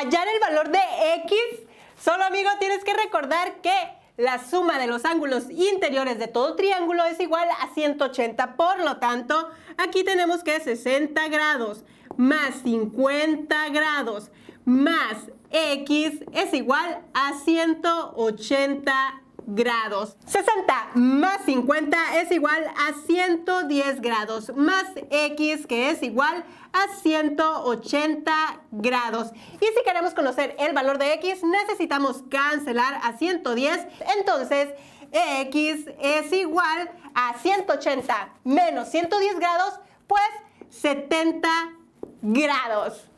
Allá en el valor de X, solo amigo tienes que recordar que la suma de los ángulos interiores de todo triángulo es igual a 180. Por lo tanto, aquí tenemos que 60 grados más 50 grados más X es igual a 180 grados. 60 más 50 es igual a 110 grados, más X que es igual a 180 grados. Y si queremos conocer el valor de X, necesitamos cancelar a 110. Entonces, X es igual a 180 menos 110 grados, pues 70 grados.